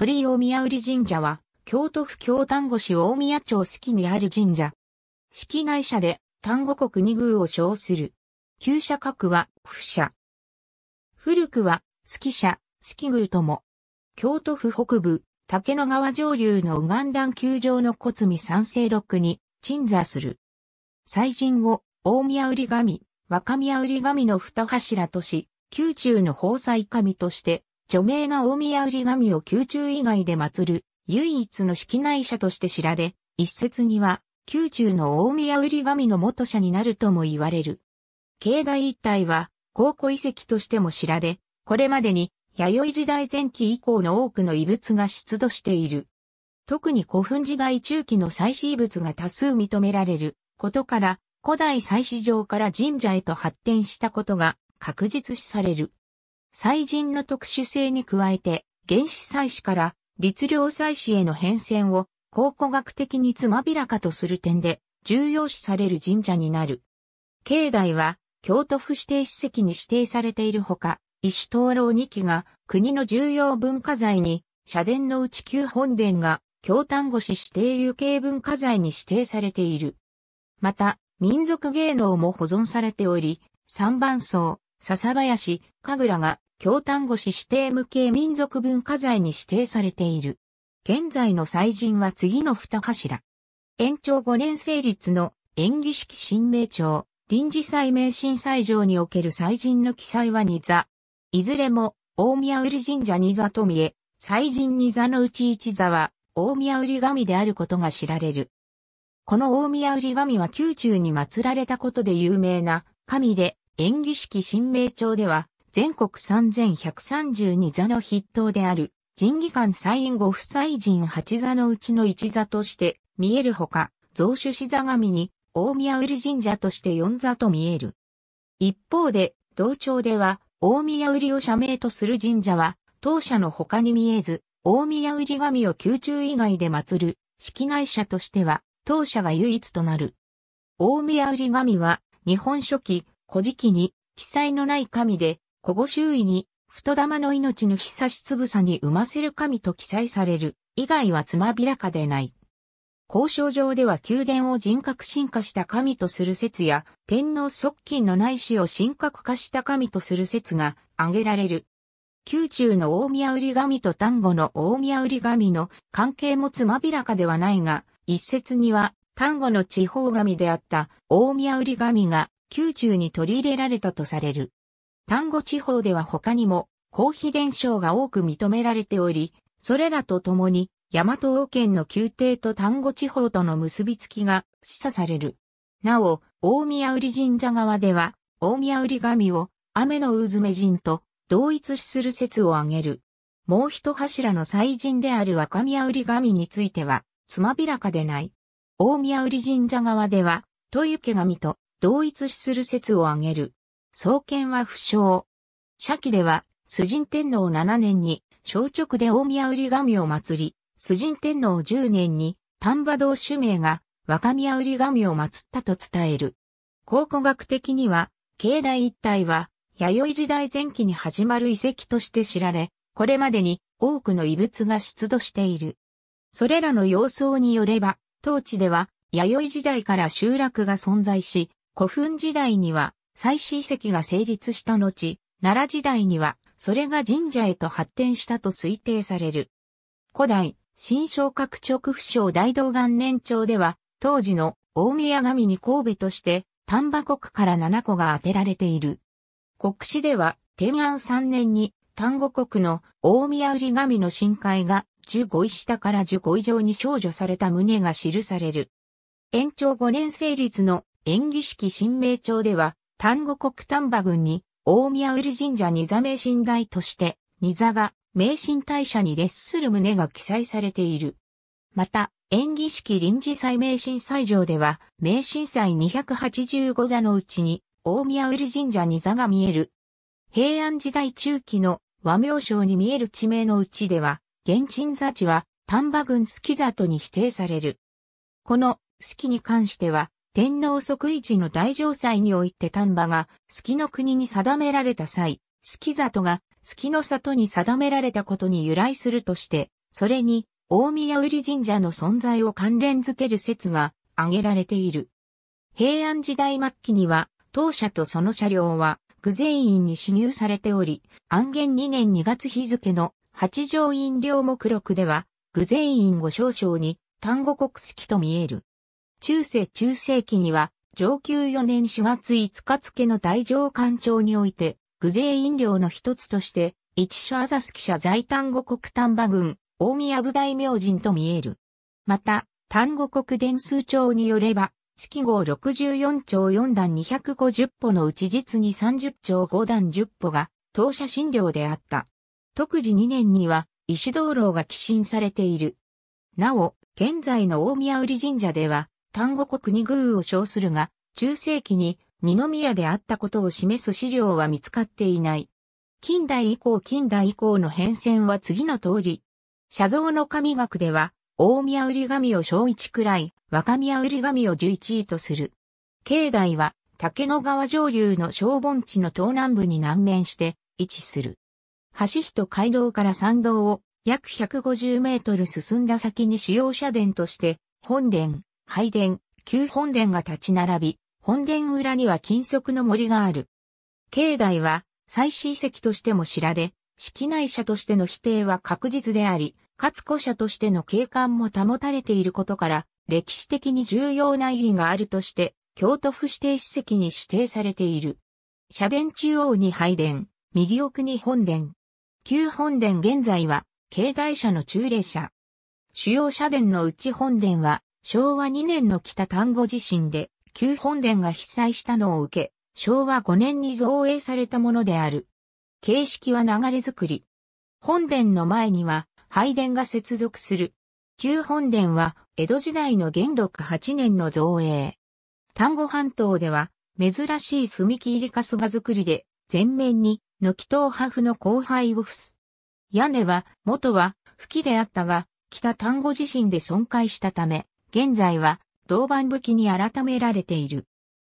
鳥居大宮売神社は、京都府京丹後市大宮町季にある神社。式内社で、丹後国二宮を称する。旧社格は、府社。古くは、月社、月宮とも。京都府北部、竹野川上流の右岸段球場の小積三世六に、鎮座する。祭神を、大宮売神、若宮売神の二柱とし、宮中の宝祭神として、著名な大宮売神を宮中以外で祀る、唯一の式内者として知られ、一説には、宮中の大宮売神の元者になるとも言われる。境内一帯は、考古遺跡としても知られ、これまでに、弥生時代前期以降の多くの遺物が出土している。特に古墳時代中期の祭祀遺物が多数認められることから、古代祭祀場から神社へと発展したことが確実視される。祭人の特殊性に加えて、原始祭祀から律令祭祀への変遷を考古学的につまびらかとする点で重要視される神社になる。境内は京都府指定史跡に指定されているほか、石灯籠2基が国の重要文化財に、社殿のうち旧本殿が京丹後市指定有形文化財に指定されている。また、民族芸能も保存されており、三番層、笹林、神楽が京丹後市指定無形民族文化財に指定されている。現在の祭神は次の二柱。延長5年成立の演技式新名帳、臨時祭名神祭場における祭神の記載は2座。いずれも、大宮売神社2座と見え、祭神2座のうち1座は、大宮売神であることが知られる。この大宮売神は宮中に祀られたことで有名な神で、演技式新名帳では、全国3132座の筆頭である、人技官祭院ご夫妻人8座のうちの1座として見えるほか、増殖し座神に大宮売神社として4座と見える。一方で、同庁では、大宮売を社名とする神社は、当社の他に見えず、大宮売神を宮中以外で祀る、式内社としては、当社が唯一となる。大宮売神は、日本書紀、古事記に記載のない神で、保護周囲に、太玉の命の久しつぶさに産ませる神と記載される、以外はつまびらかでない。交渉上では宮殿を人格進化した神とする説や、天皇側近の内視を神格化した神とする説が挙げられる。宮中の大宮売神と丹後の大宮売神の関係もつまびらかではないが、一説には丹後の地方神であった大宮売神が宮中に取り入れられたとされる。丹後地方では他にも、公費伝承が多く認められており、それらとともに、大和王権の宮廷と丹後地方との結びつきが示唆される。なお、大宮売神社側では、大宮売神を雨の渦目神と同一視する説を挙げる。もう一柱の祭神である若宮売神については、つまびらかでない。大宮売神社側では、豊家神と同一視する説を挙げる。創建は不詳。社記では、崇神天皇7年に、小直で大宮売神を祭り、崇神天皇10年に、丹波道主名が、若宮売神を祀ったと伝える。考古学的には、境内一帯は、弥生時代前期に始まる遺跡として知られ、これまでに多くの遺物が出土している。それらの様相によれば、当地では、弥生時代から集落が存在し、古墳時代には祭祀遺跡が成立した後、奈良時代にはそれが神社へと発展したと推定される。古代、新昇格直不祥大道元年朝では、当時の大宮神に神戸として、丹波国から7個が当てられている。国史では、天安3年に、丹後国の大宮売神の深海が15位下から15以上に少女された旨が記される。延長5年成立の演技式新名帳では、丹後国丹波郡に、大宮売神社に座名神台として、に座が名神大社に列する旨が記載されている。また、演技式臨時祭名神祭場では、名神祭285座のうちに、大宮売神社に座が見える。平安時代中期の和名称に見える地名のうちでは、現鎮座地は丹波郡月キとに否定される。この月に関しては、天皇即位時の大城祭において丹波が、月の国に定められた際、月里が、月の里に定められたことに由来するとして、それに、大宮売神社の存在を関連づける説が挙げられている。平安時代末期には、当社とその車両は、具前院に侵入されており、安元2年2月日付の八条院領目録では、具前院御少将に単語国式と見える。中世中世期には、上級4年4月5日付の大上官庁において、具税飲料の一つとして、一所アザス記者在丹後国丹波郡、大宮部大明神と見える。また、丹後国伝数庁によれば、月号64兆4段250歩のうち実に30兆5段10歩が、当社診療であった。特時2年には、石灯籠が寄進されている。なお、現在の大宮売神社では、丹後国に宮を称するが、中世紀に二宮であったことを示す資料は見つかっていない。近代以降近代以降の変遷は次の通り。写像の神学では、大宮売神を小一くらい、若宮売神を十一位とする。境内は、竹野川上流の小盆地の東南部に南面して位置する。橋人街道から参道を約150メートル進んだ先に主要社殿として、本殿、拝殿、旧本殿が立ち並び、本殿裏には金属の森がある。境内は、祭祀遺跡としても知られ、式内者としての否定は確実であり、かつ古者としての景観も保たれていることから、歴史的に重要な意義があるとして、京都府指定史跡に指定されている。社殿中央に拝殿、右奥に本殿。旧本殿現在は、境内社の中霊社。主要社殿のうち本殿は、昭和2年の北丹後地震で旧本殿が被災したのを受け、昭和5年に造営されたものである。形式は流れ作り。本殿の前には拝殿が接続する。旧本殿は江戸時代の元禄8年の造営。丹後半島では珍しい炭み切り春日作りで全面に軒と破風の後輩を付す。屋根は元は吹きであったが北丹後地震で損壊したため現在は銅板武器に改められている。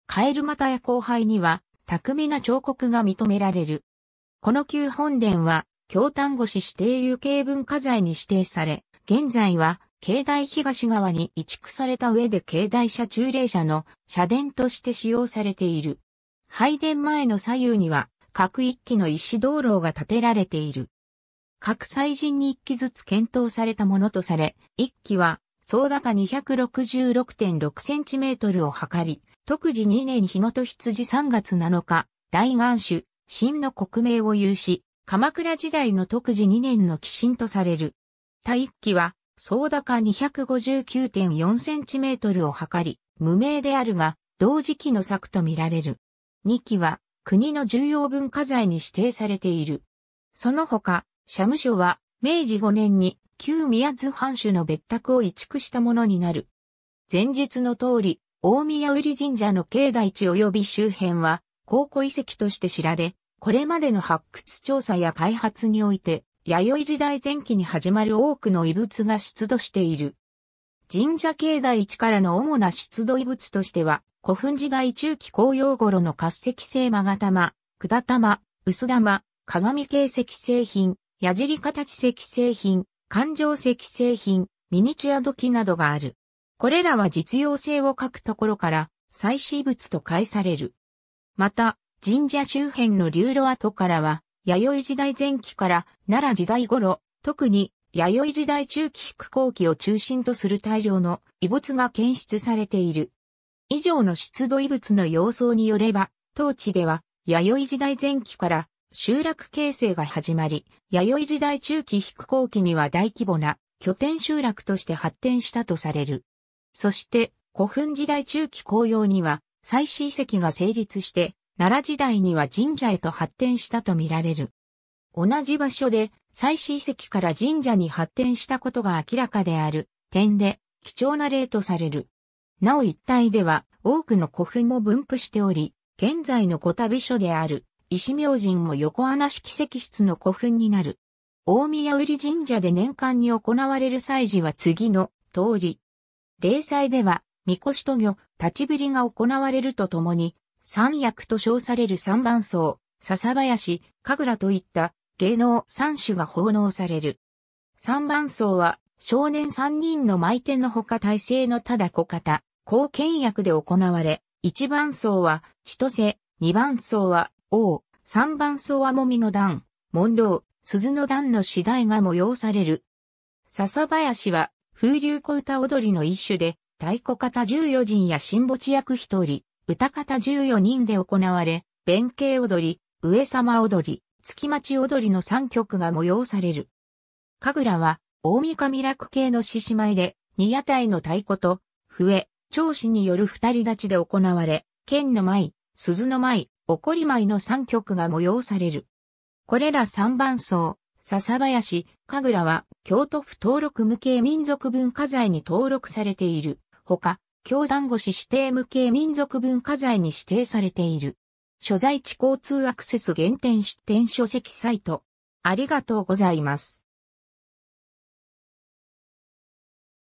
カエルマタや後輩には、巧みな彫刻が認められる。この旧本殿は、京丹後市指定有形文化財に指定され、現在は、境内東側に移築された上で境内社中霊社の社殿として使用されている。拝殿前の左右には、各一機の石道路が建てられている。各祭神に一機ずつ検討されたものとされ、一機は総高 266.6cm を測り、特時2年日のと羊3月7日、大願主、新の国名を有し、鎌倉時代の特時2年の寄進とされる。他一期は、総高 259.4cm を測り、無名であるが、同時期の作と見られる。2期は、国の重要文化財に指定されている。その他、社務所は、明治5年に旧宮津藩主の別宅を移築したものになる。前述の通り、大宮売神社の境内地及び周辺は、考古遺跡として知られ、これまでの発掘調査や開発において、弥生時代前期に始まる多くの遺物が出土している。神社境内地からの主な出土遺物としては、古墳時代中期紅葉頃の滑石製マガ玉、管玉、薄玉、鏡形石製品、矢尻形石製品、環状石製品、ミニチュア土器などがある。これらは実用性を欠くところから、祭祀物と解される。また、神社周辺の流路跡からは、弥生時代前期から奈良時代頃、特に弥生時代中期復興期を中心とする大量の遺物が検出されている。以上の出土遺物の様相によれば、当地では弥生時代前期から集落形成が始まり、弥生時代中期飛行期には大規模な拠点集落として発展したとされる。そして古墳時代中期紅葉には祭祀遺跡が成立して、奈良時代には神社へと発展したとみられる。同じ場所で祭祀遺跡から神社に発展したことが明らかである点で貴重な例とされる。なお一帯では多くの古墳も分布しており、現在の小旅所である石明神も横穴式石室の古墳になる。大宮売神社で年間に行われる祭事は次の通り。例祭では、みこしと魚、立ちぶりが行われるとともに、三役と称される三番層、笹林、神楽といった芸能三種が奉納される。三番層は少年三人の舞手のほか体制のただ小方、後見役で行われ、一番層は千歳、二番層は王、三番草はもみの段、問答、鈴の段の次第が催される。笹林は、風流小歌踊りの一種で、太鼓方十四人や新墓地役一人、歌方十四人で行われ、弁慶踊り、上様踊り、月町踊りの三曲が催される。神楽は、大御神楽系の獅子舞で、二屋台の太鼓と、笛、長子による二人立ちで行われ、剣の舞、鈴の舞、怒こり舞の3曲が催される。これら3番層、笹林、神楽は、京都府登録無形民族文化財に登録されている。ほか、京団越指定無形民族文化財に指定されている。所在地交通アクセス原点出展書籍サイト。ありがとうございます。